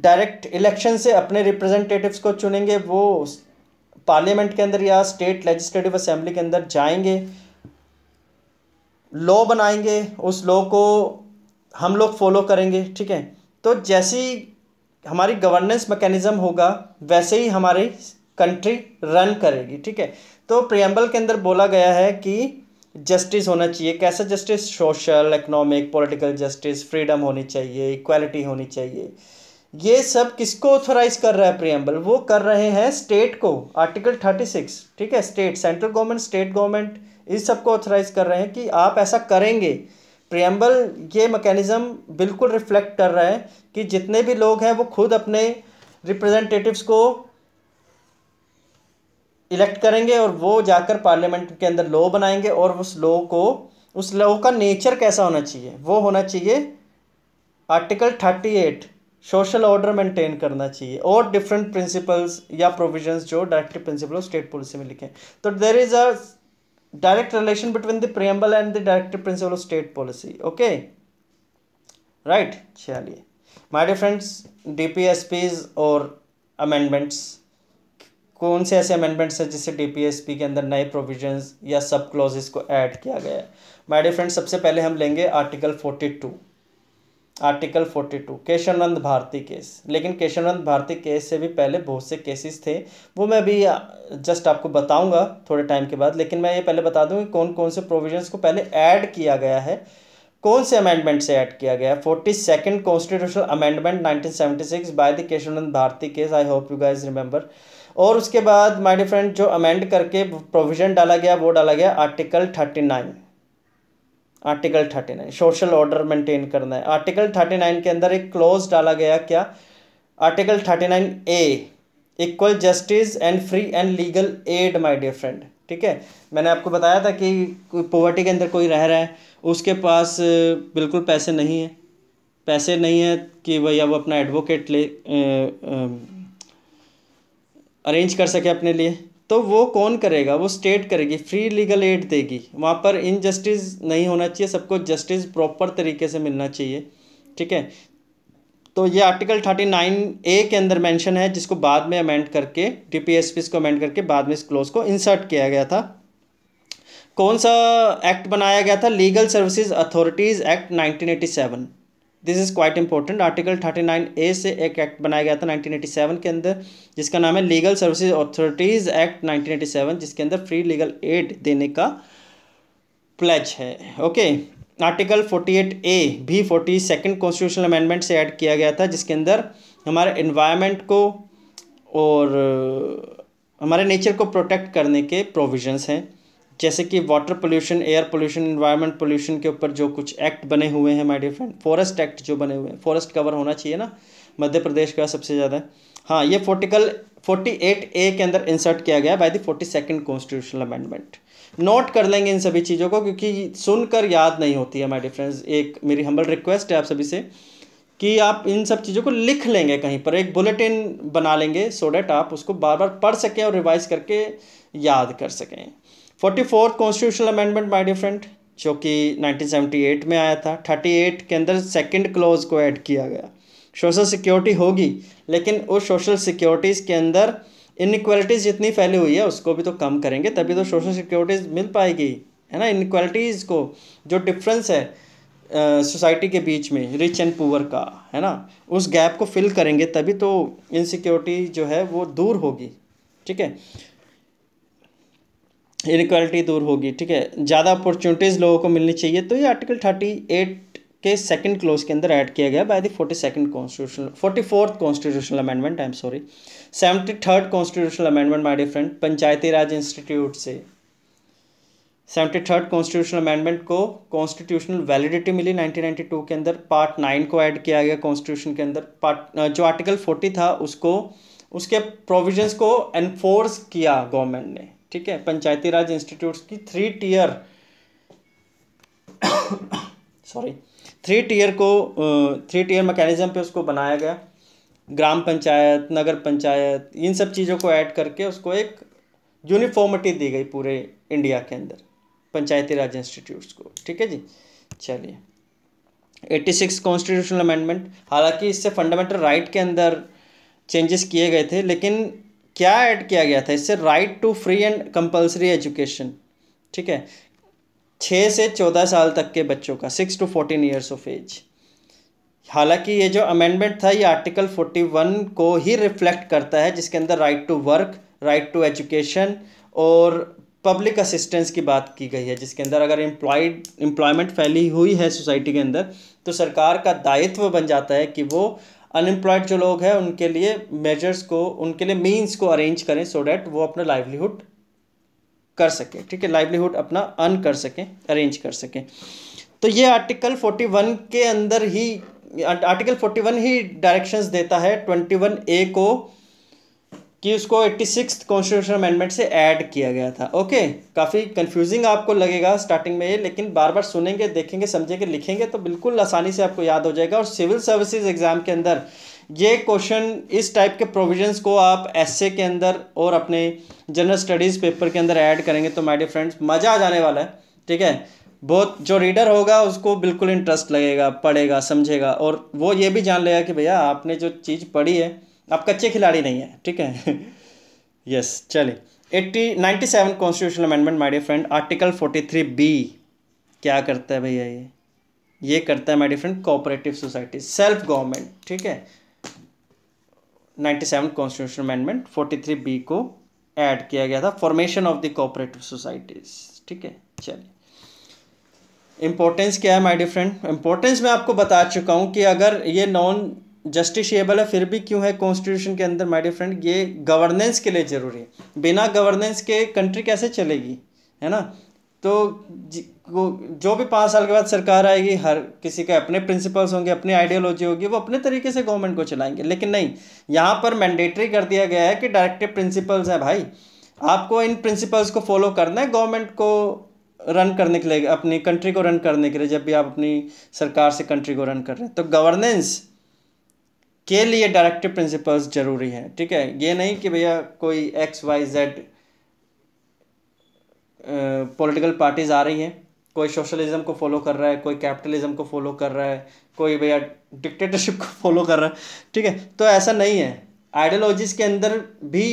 direct election से अपने रिप्रेजेंटेटिव्स को चुनेंगे वो पार्लियामेंट के अंदर या स्टेट लेजिस्लेटिव असेंबली के अंदर जाएंगे लॉ बनाएंगे उस लॉ को हम लोग फॉलो करेंगे ठीक है तो जैसी हमारी गवर्नेंस मैकेनिज़्म होगा वैसे ही हमारी कंट्री रन करेगी ठीक है तो प्रियम्बल के अंदर बोला गया है कि जस्टिस होना चाहिए कैसा justice social economic political justice freedom होनी चाहिए इक्वालिटी होनी चाहिए ये सब किसको ऑथोराइज कर रहा है प्रियम्बल वो कर रहे हैं स्टेट को आर्टिकल थर्टी सिक्स ठीक है state central government state government इस सबको ऑथोराइज कर रहे हैं कि आप ऐसा करेंगे प्रियम्बल ये मैकेनिज़्म बिल्कुल रिफ्लेक्ट कर रहा है कि जितने भी लोग हैं वो खुद अपने रिप्रेजेंटेटिव्स को इलेक्ट करेंगे और वो जाकर पार्लियामेंट के अंदर लॉ बनाएंगे और उस लॉ को उस लॉ का नेचर कैसा होना चाहिए वो होना चाहिए article thirty eight social order maintain करना चाहिए और डिफरेंट प्रिंसिपल्स या प्रोविजंस जो directive principle of state policy में लिखे तो there is a direct relation between the preamble and the directive principle of state policy okay right चलिए my dear friends dpsps और अमेंडमेंट्स कौन से ऐसे अमेंडमेंट्स हैं जिससे डीपीएसपी के अंदर नए प्रोविजंस या सब क्लॉजेस को ऐड किया गया है माय डियर फ्रेंड्स सबसे पहले हम लेंगे article forty two article forty two Kesavananda Bharati case लेकिन केशवानंद भारती केस से भी पहले बहुत से केसेस थे वो मैं अभी जस्ट uh, आपको बताऊंगा थोड़े टाइम के बाद लेकिन मैं ये पहले बता दूँ कि कौन कौन से प्रोविजंस को पहले ऐड किया गया है कौन से अमेंडमेंट से ऐड किया गया है forty second constitutional amendment nineteen seventy six by the Kesavananda Bharati case I hope you guys remember और उसके बाद माय डियर फ्रेंड जो अमेंड करके प्रोविज़न डाला गया वो डाला गया article thirty nine article thirty nine social order maintain करना है आर्टिकल थर्टी नाइन के अंदर एक क्लॉज डाला गया क्या article thirty nine A equal justice and free and legal aid my dear friend ठीक है मैंने आपको बताया था कि पॉवर्टी के अंदर कोई रह रहा है उसके पास बिल्कुल पैसे नहीं है पैसे नहीं है कि भैया वो अपना एडवोकेट ले ए, ए, अरेंज कर सके अपने लिए तो वो कौन करेगा वो स्टेट करेगी फ्री लीगल एड देगी वहाँ पर इनजस्टिस नहीं होना चाहिए सबको जस्टिस प्रॉपर तरीके से मिलना चाहिए ठीक है तो ये आर्टिकल थर्टी नाइन ए के अंदर मेंशन है जिसको बाद में अमेंड करके डी पी एस को अमेंड करके बाद में इस क्लोज को इंसर्ट किया गया था कौन सा एक्ट बनाया गया था legal services authorities act nineteen eighty seven this is quite important article thirty nine A से एक एक्ट बनाया गया था नाइनटीन एटी सेवन के अंदर जिसका नाम है legal services authorities act nineteen eighty seven जिसके अंदर फ्री लीगल एड देने का प्लेज है okay article forty eight A भी फोर्टी सेकेंड कॉन्स्टिट्यूशनल अमेंडमेंट से ऐड किया गया था जिसके अंदर हमारे इन्वायरमेंट को और हमारे नेचर को प्रोटेक्ट करने के प्रोविजन्स हैं जैसे कि water pollution air pollution environment pollution के ऊपर जो कुछ एक्ट बने हुए हैं my dear friend forest act जो बने हुए हैं फॉरेस्ट कवर होना चाहिए ना मध्य प्रदेश का सबसे ज़्यादा हाँ ये फोर्टिकल फोर्टी एट ए के अंदर इंसर्ट किया गया by the forty second constitutional amendment note कर लेंगे इन सभी चीज़ों को क्योंकि सुनकर याद नहीं होती है माय फ्रेंड्स एक मेरी हम्बल रिक्वेस्ट है आप सभी से कि आप इन सब चीज़ों को लिख लेंगे कहीं पर एक बुलेटिन बना लेंगे सो डैट आप उसको बार बार पढ़ सकें और रिवाइज करके याद कर सकें forty fourth constitutional amendment my different जो कि 1978 में आया था 38 के अंदर सेकंड क्लोज को ऐड किया गया सोशल सिक्योरिटी होगी लेकिन उस सोशल सिक्योरिटीज़ के अंदर इनक्वलिटीज़ जितनी फैली हुई है उसको भी तो कम करेंगे तभी तो सोशल सिक्योरिटीज़ मिल पाएगी है ना इनक्वलिटीज़ को जो डिफरेंस है सोसाइटी के बीच में रिच एंड पुअर का है ना उस गैप को फिल करेंगे तभी तो इनसिक्योरिटी जो है वो दूर होगी ठीक है इनक्वालिटी दूर होगी ठीक है ज़्यादा अपॉर्चुनिटीज़ लोगों को मिलनी चाहिए तो ये आर्टिकल थर्टी एट के सेकंड क्लोज के अंदर ऐड किया गया by the forty second constitutional forty fourth constitutional amendment I am sorry seventy third constitutional amendment my dear friend Panchayati Raj institute से सेवेंटी थर्ड कॉन्स्टिट्यूशनल अमेंडमेंट को कॉन्स्टिट्यूशनल वैलिडिटी मिली two के अंदर पार्ट नाइन को ऐड किया गया कॉन्स्टिट्यूशन के अंदर पार्ट जो आर्टिकल फोर्टी था उसको उसके प्रोविजंस को एनफोर्स किया गवर्नमेंट ने ठीक है पंचायती राज इंस्टीट्यूट की three tier sorry three tier को थ्री टीयर मैकेनिज्म पे उसको बनाया गया ग्राम पंचायत नगर पंचायत इन सब चीज़ों को ऐड करके उसको एक यूनिफॉर्मिटी दी गई पूरे इंडिया के अंदर पंचायती राज इंस्टीट्यूट्स को ठीक है जी चलिए 86 कॉन्स्टिट्यूशनल अमेंडमेंट हालांकि इससे फंडामेंटल राइट के अंदर चेंजेस किए गए थे लेकिन क्या ऐड किया गया था इससे right to free and compulsory education ठीक है छः से चौदह साल तक के बच्चों का six to fourteen years of age हालांकि ये जो अमेंडमेंट था ये आर्टिकल फोर्टी वन को ही रिफ्लेक्ट करता है जिसके अंदर right to work right to education और पब्लिक असिस्टेंस की बात की गई है जिसके अंदर अगर एम्प्लॉयड एम्प्लॉयमेंट फैली हुई है सोसाइटी के अंदर तो सरकार का दायित्व बन जाता है कि वो अनएम्प्लॉयड जो लोग हैं उनके लिए मेजर्स को उनके लिए मीन्स को अरेंज करें सो डैट वो अपना लाइवलीहुड कर सके ठीक है लाइवलीहुड अपना अर्न कर सकें अरेंज कर सकें तो ये आर्टिकल 41 के अंदर ही आर्टिकल 41 ही डायरेक्शंस देता है 21 ए को कि उसको एट्टी सिक्स कॉन्स्टिट्यूशन अमेंडमेंट से ऐड किया गया था ओके काफ़ी कंफ्यूजिंग आपको लगेगा स्टार्टिंग में ये लेकिन बार बार सुनेंगे देखेंगे समझेंगे लिखेंगे तो बिल्कुल आसानी से आपको याद हो जाएगा और सिविल सर्विसेज एग्ज़ाम के अंदर ये क्वेश्चन इस टाइप के प्रोविजंस को आप एसए के अंदर और अपने जनरल स्टडीज़ पेपर के अंदर ऐड करेंगे तो माई डियर फ्रेंड्स मज़ा आ जाने वाला है ठीक है बहुत जो रीडर होगा उसको बिल्कुल इंटरेस्ट लगेगा पढ़ेगा समझेगा और वो ये भी जान लेगा कि भैया आपने जो चीज़ पढ़ी है आप कच्चे खिलाड़ी नहीं हैं ठीक है यस चलिए eighty ninety seven constitution amendment my dear friend article forty three B क्या करता है भैया ये ये करता है my dear friend cooperative society self government ठीक है ninety seven constitution amendment forty three B को ऐड किया गया था formation of the cooperative societies ठीक है चलिए इम्पोर्टेंस क्या है माई डियर फ्रेंड इम्पोर्टेंस मैं आपको बता चुका हूँ कि अगर ये नॉन जस्टिसबल है फिर भी क्यों है कॉन्स्टिट्यूशन के अंदर माइडियर फ्रेंड ये गवर्नेंस के लिए ज़रूरी है बिना गवर्नेंस के कंट्री कैसे चलेगी है ना तो जो भी पाँच साल के बाद सरकार आएगी हर किसी के अपने प्रिंसिपल्स होंगे अपनी आइडियोलॉजी होगी वो अपने तरीके से गवर्नमेंट को चलाएंगे लेकिन नहीं यहाँ पर मैंडेटरी कर दिया गया है कि डायरेक्टिव प्रिंसिपल्स हैं भाई आपको इन प्रिंसिपल्स को फॉलो करना है गवर्नमेंट को रन करने के लिए अपनी कंट्री को रन करने के लिए जब भी आप अपनी सरकार से कंट्री को रन कर रहे हैं तो गवर्नेंस के लिए डायरेक्टिव प्रिंसिपल्स जरूरी है ठीक है ये नहीं कि भैया कोई X Y Z political parties आ रही हैं कोई सोशलिज्म को फॉलो कर रहा है कोई कैपिटलिज्म को फॉलो कर रहा है कोई भैया डिक्टेटरशिप को फॉलो कर रहा है ठीक है तो ऐसा नहीं है आइडियोलॉजीज़ के अंदर भी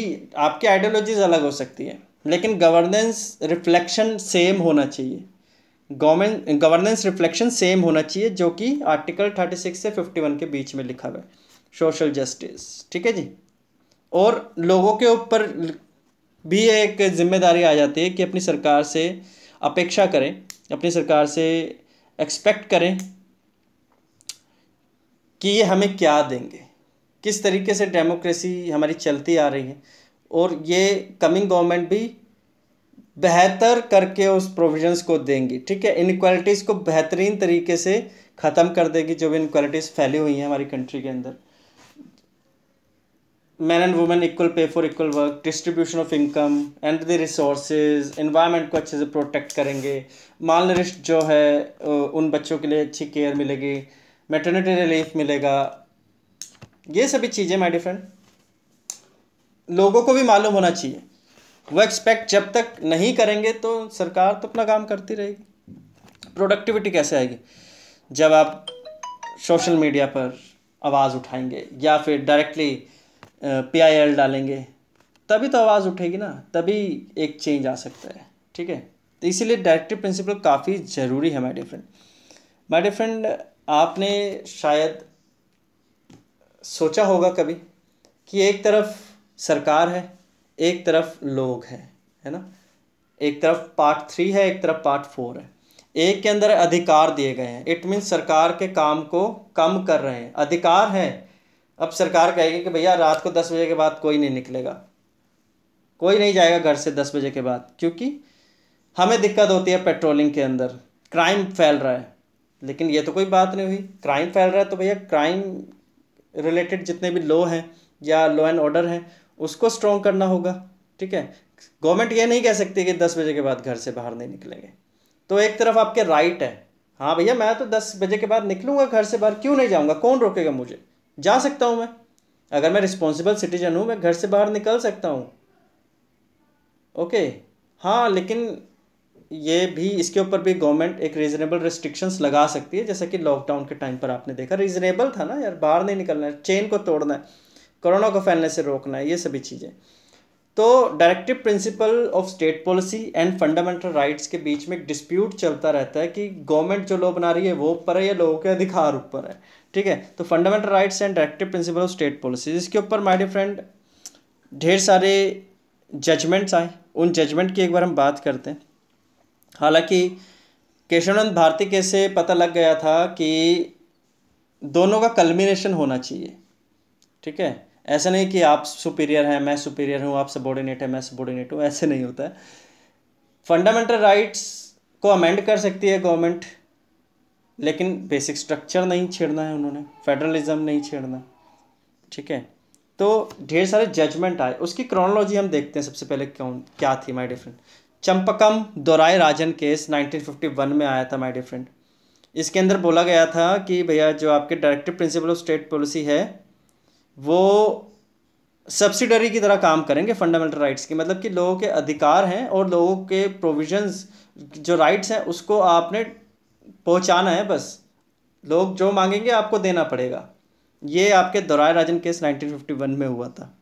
आपकी आइडियोलॉजीज़ अलग हो सकती है लेकिन गवर्नेंस रिफ्लेक्शन सेम होना चाहिए गवर्नमेंट गवर्नेंस रिफ्लेक्शन सेम होना चाहिए जो कि आर्टिकल थर्टी सिक्स से फिफ्टी वन के बीच में लिखा हुआ है सोशल जस्टिस ठीक है जी और लोगों के ऊपर भी एक जिम्मेदारी आ जाती है कि अपनी सरकार से अपेक्षा करें अपनी सरकार से एक्सपेक्ट करें कि ये हमें क्या देंगे किस तरीके से डेमोक्रेसी हमारी चलती आ रही है और ये कमिंग गवर्नमेंट भी बेहतर करके उस प्रोविजंस को देंगी ठीक है इनक्वालिटीज़ को बेहतरीन तरीके से ख़त्म कर देगी जो भी इनक्वालिटीज़ फैली हुई हैं हमारी कंट्री के अंदर man and women equal pay for equal work distribution of income and the resource environment को अच्छे से प्रोटेक्ट करेंगे माल नरिश जो है उन बच्चों के लिए अच्छी केयर मिलेगी मेटर्निटी रिलीफ मिलेगा ये सभी चीज़ें माई डिफ्रेंड लोगों को भी मालूम होना चाहिए वो एक्सपेक्ट जब तक नहीं करेंगे तो सरकार तो अपना काम करती रहेगी प्रोडक्टिविटी कैसे आएगी जब आप सोशल मीडिया पर आवाज़ उठाएंगे या फिर डायरेक्टली पी आई एल डालेंगे तभी तो आवाज़ उठेगी ना तभी एक चेंज आ सकता है ठीक है तो इसीलिए डायरेक्टिव प्रिंसिपल काफ़ी ज़रूरी है my dear friend my dear friend आपने शायद सोचा होगा कभी कि एक तरफ सरकार है एक तरफ लोग है है ना एक तरफ पार्ट थ्री है एक तरफ पार्ट फोर है एक के अंदर अधिकार दिए गए हैं इट मीन्स सरकार के काम को कम कर रहे हैं अधिकार हैं अब सरकार कहेगी कि भैया रात को दस बजे के बाद कोई नहीं निकलेगा कोई नहीं जाएगा घर से दस बजे के बाद क्योंकि हमें दिक्कत होती है पेट्रोलिंग के अंदर क्राइम फैल रहा है लेकिन ये तो कोई बात नहीं हुई क्राइम फैल रहा है तो भैया क्राइम रिलेटेड जितने भी लॉ हैं या लॉ एंड ऑर्डर हैं उसको स्ट्रॉन्ग करना होगा ठीक है गवर्नमेंट ये नहीं कह सकती कि दस बजे के बाद घर से बाहर नहीं निकलेंगे तो एक तरफ आपके राइट है हाँ भैया मैं तो दस बजे के बाद निकलूंगा घर से बाहर क्यों नहीं जाऊँगा कौन रोकेगा मुझे जा सकता हूं मैं अगर मैं रिस्पॉन्सिबल सिटीजन हूं मैं घर से बाहर निकल सकता हूं ओके हाँ लेकिन ये भी इसके ऊपर भी गवर्नमेंट एक रीज़नेबल रिस्ट्रिक्शंस लगा सकती है जैसा कि लॉकडाउन के टाइम पर आपने देखा रीज़नेबल था ना यार बाहर नहीं निकलना है चेन को तोड़ना है कोरोना को फैलने से रोकना है ये सभी चीज़ें तो directive principle of state policy and fundamental rights के बीच में एक डिस्प्यूट चलता रहता है कि गवर्नमेंट जो लॉ बना रही है वो ऊपर है या लोगों के अधिकार ऊपर है ठीक है तो fundamental rights and directive principle of state policies इसके ऊपर माय डियर फ्रेंड ढेर सारे जजमेंट्स आए उन जजमेंट की एक बार हम बात करते हैं हालांकि केशवानंद भारती के से पता लग गया था कि दोनों का कलमिनेशन होना चाहिए ठीक है ऐसा नहीं कि आप सुपीरियर हैं मैं सुपीरियर हूँ आप सबॉर्डिनेट है मैं सबॉर्डिनेट हूँ ऐसे नहीं होता है फंडामेंटल राइट्स को अमेंड कर सकती है गवर्नमेंट लेकिन बेसिक स्ट्रक्चर नहीं छेड़ना है उन्होंने फेडरलिज्म नहीं छेड़ना ठीक है तो ढेर सारे जजमेंट आए उसकी क्रोनोलॉजी हम देखते हैं सबसे पहले क्यों क्या थी माई डिफरेंट चंपकम दोराय राजन केस 1951 में आया था माई डिफरेंट इसके अंदर बोला गया था कि भैया जो आपके directive principle of state policy है वो सब्सिडरी की तरह काम करेंगे फंडामेंटल राइट्स की मतलब कि लोगों के अधिकार हैं और लोगों के प्रोविजंस जो राइट्स हैं उसको आपने पहुंचाना है बस लोग जो मांगेंगे आपको देना पड़ेगा ये आपके दौराय राजन केस 1951 में हुआ था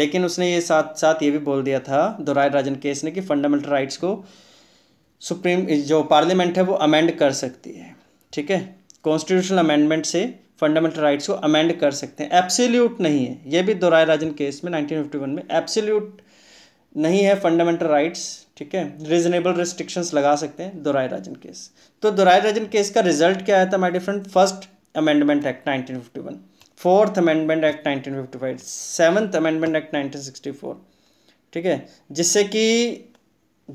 लेकिन उसने ये साथ साथ ये भी बोल दिया था दौराय राजन केस ने कि फंडामेंटल राइट्स को सुप्रीम जो पार्लियामेंट है वो अमेंड कर सकती है ठीक है कॉन्स्टिट्यूशनल अमेंडमेंट से फंडामेंटल राइट्स को अमेंड कर सकते हैं एब्सोल्यूट नहीं है ये भी दौराय राजन केस में 1951 में एब्सोल्यूट नहीं है फंडामेंटल राइट्स ठीक है रीजनेबल रिस्ट्रिक्शंस लगा सकते हैं दोराय राजन केस तो दोराय राजन केस का रिजल्ट क्या आया था my different first amendment act 1951 fourth amendment act 1955 seventh amendment act 1964 ठीक है जिससे कि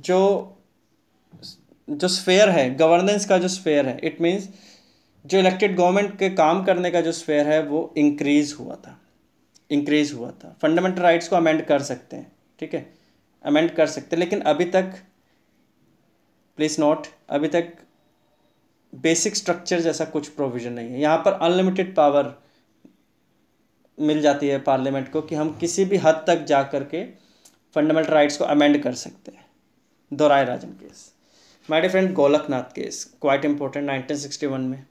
जो जो स्फेयर है गवर्नेंस का जो स्फेयर है इट मीन्स जो इलेक्टेड गवर्नमेंट के काम करने का जो स्फेयर है वो इंक्रीज हुआ था इंक्रीज हुआ था फंडामेंटल राइट्स को अमेंड कर सकते हैं ठीक है अमेंड कर सकते लेकिन अभी तक प्लीज़ नोट अभी तक बेसिक स्ट्रक्चर जैसा कुछ प्रोविज़न नहीं है यहाँ पर अनलिमिटेड पावर मिल जाती है पार्लियामेंट को कि हम किसी भी हद तक जा कर के फंडामेंटल राइट्स को अमेंड कर सकते हैं Dorai Rajan case my dear friend Golaknath case quite important 1961 में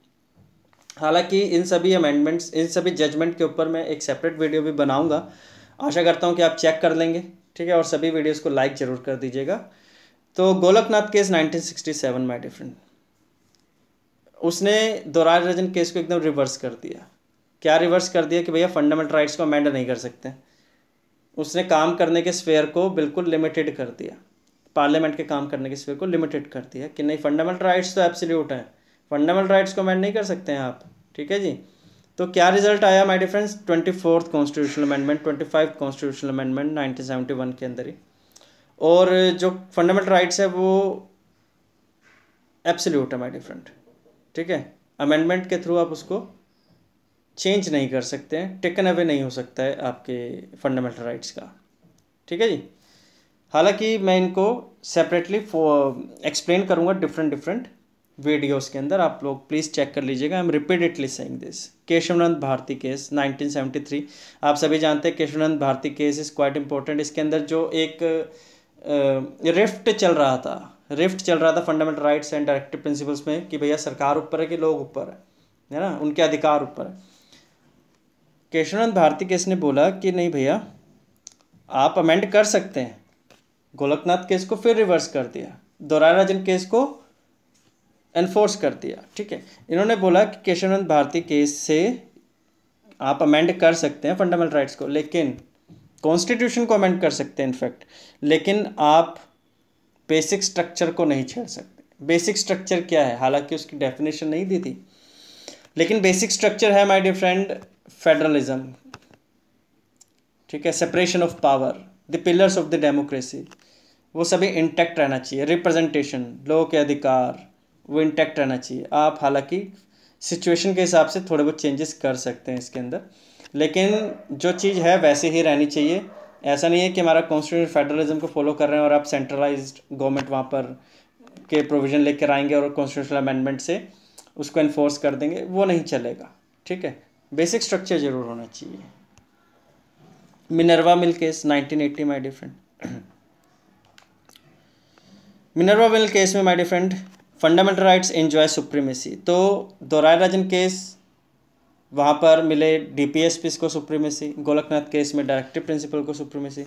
हालांकि इन सभी अमेंडमेंट्स इन सभी जजमेंट के ऊपर मैं एक सेपरेट वीडियो भी बनाऊंगा आशा करता हूँ कि आप चेक कर लेंगे ठीक है और सभी वीडियोस को लाइक ज़रूर कर दीजिएगा तो गोलकनाथ केस 1967 माई डिफ्रेंड उसने दोराज रजन केस को एकदम रिवर्स कर दिया क्या रिवर्स कर दिया कि भैया फंडामेंटल राइट्स को अमेंड नहीं कर सकते उसने काम करने के स्फेयर को बिल्कुल लिमिटेड कर दिया पार्लियामेंट के काम करने के स्फेयर को लिमिटेड कर दिया कि नहीं फंडामेंटल राइट्स तो एब्सोल्यूट हैं फंडामेंटल राइट्स को अमेंड नहीं कर सकते हैं आप ठीक है जी तो क्या रिजल्ट आया my difference twenty fourth constitutional amendment twenty five constitutional amendment nineteen seventy one के अंदर ही और जो फंडामेंटल राइट्स है वो एब्सोल्यूट है माय डिफ्रेंट ठीक है अमेंडमेंट के थ्रू आप उसको चेंज नहीं कर सकते हैं टेकन अवे नहीं हो सकता है आपके फंडामेंटल राइट्स का ठीक है जी हालांकि मैं इनको सेपरेटली एक्सप्लेन करूँगा डिफरेंट डिफरेंट वीडियोस के अंदर आप लोग प्लीज़ चेक कर लीजिएगा I am repeatedly saying this Kesavananda Bharati case 1973 आप सभी जानते हैं Kesavananda Bharati case is quite important इसके अंदर जो एक रिफ्ट चल रहा था रिफ्ट चल रहा था fundamental rights and directive principles में कि भैया सरकार ऊपर है कि लोग ऊपर है है ना उनके अधिकार ऊपर है केशवानंद भारती केस ने बोला कि नहीं भैया आप अमेंड कर सकते हैं गोलकनाथ केस को फिर रिवर्स कर दिया दोराराजन केस को एनफोर्स कर दिया ठीक है इन्होंने बोला कि केशवानंद भारती केस से आप अमेंड कर सकते हैं फंडामेंटल राइट्स को लेकिन कॉन्स्टिट्यूशन को अमेंड कर सकते हैं इनफैक्ट लेकिन आप बेसिक स्ट्रक्चर को नहीं छेड़ सकते बेसिक स्ट्रक्चर क्या है हालांकि उसकी डेफिनेशन नहीं दी थी लेकिन बेसिक स्ट्रक्चर है माय डियर फ्रेंड फेडरलिज्म ठीक है separation of power the pillars of the democracy वो सभी इंटैक्ट रहना चाहिए रिप्रेजेंटेशन लोगों के अधिकार वो इंटैक्ट रहना चाहिए आप हालांकि सिचुएशन के हिसाब से थोड़े बहुत चेंजेस कर सकते हैं इसके अंदर लेकिन जो चीज़ है वैसे ही रहनी चाहिए ऐसा नहीं है कि हमारा कॉन्स्टिट्यूशन फेडरलिज्म को फॉलो कर रहे हैं और आप सेंट्रलाइज गवर्नमेंट वहाँ पर के प्रोविज़न लेकर आएंगे और कॉन्स्टिट्यूशनल अमेंडमेंट से उसको इन्फोर्स कर देंगे वो नहीं चलेगा ठीक है बेसिक स्ट्रक्चर जरूर होना चाहिए Minerva mill case nineteen eighty my different Minerva mill case में my different fundamental rights enjoy supremacy तो दोराय राजन केस वहाँ पर मिले डीपीएसपीस को सुप्रीमेसी गोलकनाथ केस में डायरेक्टिव प्रिंसिपल को सुप्रीमेसी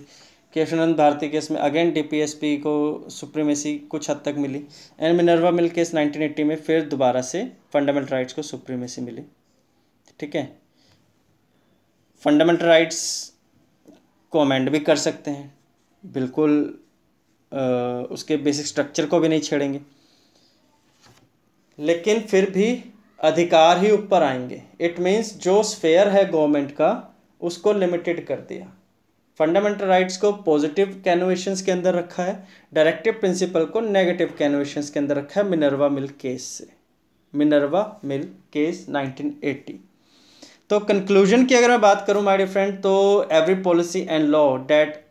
केशवानंद भारती केस में अगेन पी को सुप्रीमेसी कुछ हद तक मिली एंड मिनरवा मिल केस 1980 में फिर दोबारा से फंडामेंटल राइट्स को सुप्रीमेसी मिली ठीक है फंडामेंटल राइट्स को अमेंड भी कर सकते हैं बिल्कुल आ, उसके बेसिक स्ट्रक्चर को भी नहीं छेड़ेंगे लेकिन फिर भी अधिकार ही ऊपर आएंगे इट मीन्स जो स्फेयर है गवर्नमेंट का उसको लिमिटेड कर दिया फंडामेंटल राइट्स को पॉजिटिव कैनोवेशंस के अंदर रखा है डायरेक्टिव प्रिंसिपल को नेगेटिव कैनोवेशंस के अंदर रखा है मिनरवा मिल केस से मिनरवा मिल केस 1980 तो कंक्लूजन की अगर मैं बात करूं माय डियर फ्रेंड तो every policy and law that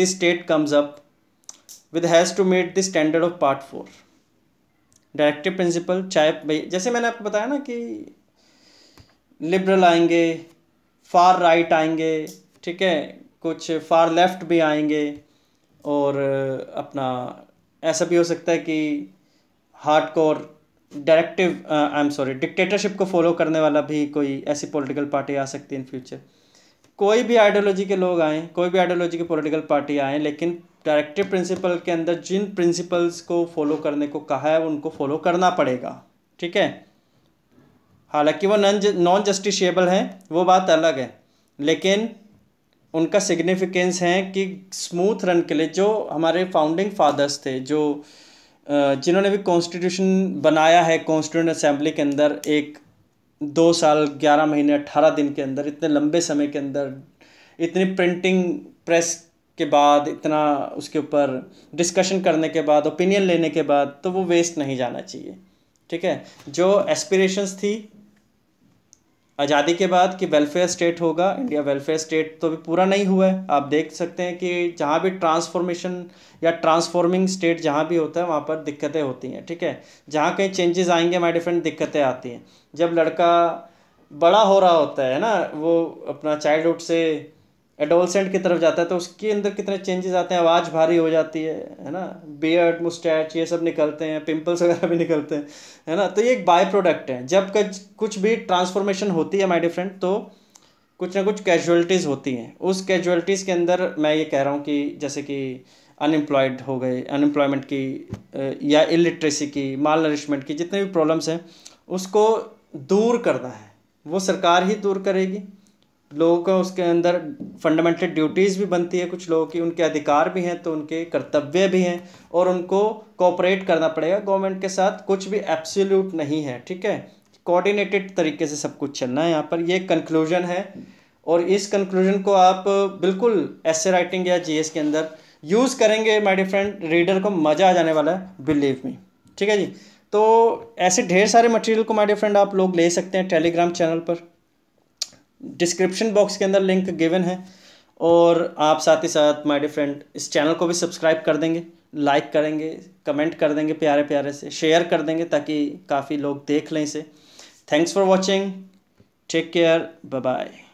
this state comes up with has to meet the standard of part four directive principle चाहे भाई जैसे मैंने आपको बताया ना कि लिबरल आएंगे फार राइट आएंगे ठीक है कुछ फार लेफ्ट भी आएंगे और अपना ऐसा भी हो सकता है कि hard core directive I am sorry dictatorship को फॉलो करने वाला भी कोई ऐसी पॉलिटिकल पार्टी आ सकती है इन फ्यूचर कोई भी आइडियोलॉजी के लोग आएँ कोई भी आइडियोलॉजी की पॉलिटिकल पार्टी आएँ लेकिन डायरेक्टिव प्रिंसिपल के अंदर जिन प्रिंसिपल्स को फॉलो करने को कहा है उनको फॉलो करना पड़ेगा ठीक है हालांकि वो नॉन नॉन जस्टिशियबल हैं वो बात अलग है लेकिन उनका सिग्निफिकेंस है कि स्मूथ रन के लिए जो हमारे फाउंडिंग फादर्स थे जो जिन्होंने भी कॉन्स्टिट्यूशन बनाया है कॉन्स्टिट्यूंट असेंबली के अंदर एक दो साल ग्यारह महीने अट्ठारह दिन के अंदर इतने लंबे समय के अंदर इतनी प्रिंटिंग प्रेस के बाद इतना उसके ऊपर डिस्कशन करने के बाद ओपिनियन लेने के बाद तो वो वेस्ट नहीं जाना चाहिए ठीक है जो एस्पिरेशंस थी आज़ादी के बाद कि वेलफेयर स्टेट होगा इंडिया वेलफेयर स्टेट तो भी पूरा नहीं हुआ है आप देख सकते हैं कि जहाँ भी ट्रांसफॉर्मेशन या ट्रांसफॉर्मिंग स्टेट जहाँ भी होता है वहाँ पर दिक्कतें होती हैं ठीक है जहाँ कहीं चेंजेस आएंगे माई डिफरेंट दिक्कतें आती हैं जब लड़का बड़ा हो रहा होता है ना वो अपना चाइल्डहुड से एडोलसेंट की तरफ जाता है तो उसके अंदर कितने चेंजेस आते हैं आवाज़ भारी हो जाती है है ना बियर्ड मुस्टैच ये सब निकलते हैं पिंपल्स वगैरह भी निकलते हैं है ना तो ये एक बाय प्रोडक्ट है जब कुछ भी ट्रांसफॉर्मेशन होती है माई डिफरेंट तो कुछ ना कुछ कैजुअलिटीज़ होती हैं उस कैजुअलिटीज़ के अंदर मैं ये कह रहा हूँ कि जैसे कि अनएम्प्लॉयड हो गए अनएम्प्लॉयमेंट की या इलिट्रेसी की माल नरिशमेंट की जितने भी प्रॉब्लम्स हैं उसको दूर करना है वो सरकार ही दूर करेगी लोगों का उसके अंदर फंडामेंटल ड्यूटीज़ भी बनती है कुछ लोगों की उनके अधिकार भी हैं तो उनके कर्तव्य भी हैं और उनको कॉपरेट करना पड़ेगा गवर्नमेंट के साथ कुछ भी एब्सोल्यूट नहीं है ठीक है कोऑर्डिनेटेड तरीके से सब कुछ चलना है यहाँ पर ये कंक्लूजन है और इस कंक्लूजन को आप बिल्कुल ऐसे राइटिंग या जी के अंदर यूज़ करेंगे माई डियर फ्रेंड रीडर को मज़ा आ जाने वाला है बिलीव मी ठीक है जी तो ऐसे ढेर सारे मटेरियल को माई डियर फ्रेंड आप लोग ले सकते हैं टेलीग्राम चैनल पर डिस्क्रिप्शन बॉक्स के अंदर लिंक गिवन है और आप साथ ही साथ माय डियर फ्रेंड इस चैनल को भी सब्सक्राइब कर देंगे लाइक करेंगे कमेंट कर देंगे प्यारे प्यारे से शेयर कर देंगे ताकि काफ़ी लोग देख लें इसे thanks for watching take care bye bye